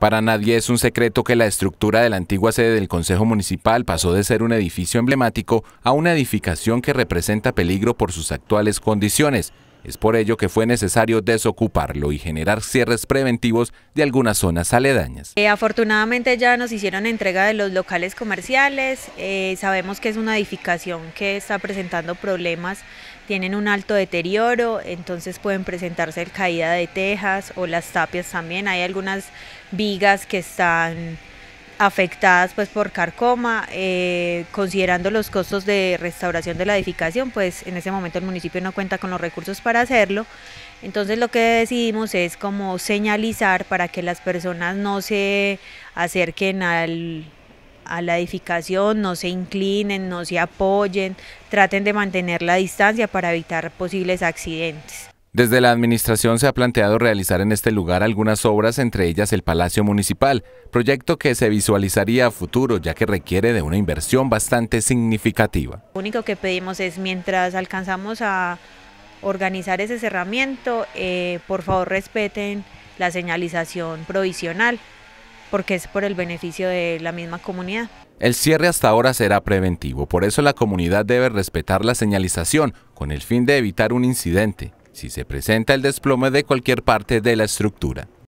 Para nadie es un secreto que la estructura de la antigua sede del Consejo Municipal pasó de ser un edificio emblemático a una edificación que representa peligro por sus actuales condiciones. Es por ello que fue necesario desocuparlo y generar cierres preventivos de algunas zonas aledañas. Eh, afortunadamente ya nos hicieron entrega de los locales comerciales, eh, sabemos que es una edificación que está presentando problemas, tienen un alto deterioro, entonces pueden presentarse el caída de tejas o las tapias también, hay algunas vigas que están afectadas pues por carcoma, eh, considerando los costos de restauración de la edificación, pues en ese momento el municipio no cuenta con los recursos para hacerlo. Entonces lo que decidimos es como señalizar para que las personas no se acerquen a la edificación, no se inclinen, no se apoyen, traten de mantener la distancia para evitar posibles accidentes. Desde la administración se ha planteado realizar en este lugar algunas obras, entre ellas el Palacio Municipal, proyecto que se visualizaría a futuro ya que requiere de una inversión bastante significativa. Lo único que pedimos es mientras alcanzamos a organizar ese cerramiento, eh, por favor respeten la señalización provisional porque es por el beneficio de la misma comunidad. El cierre hasta ahora será preventivo, por eso la comunidad debe respetar la señalización con el fin de evitar un incidente si se presenta el desplome de cualquier parte de la estructura.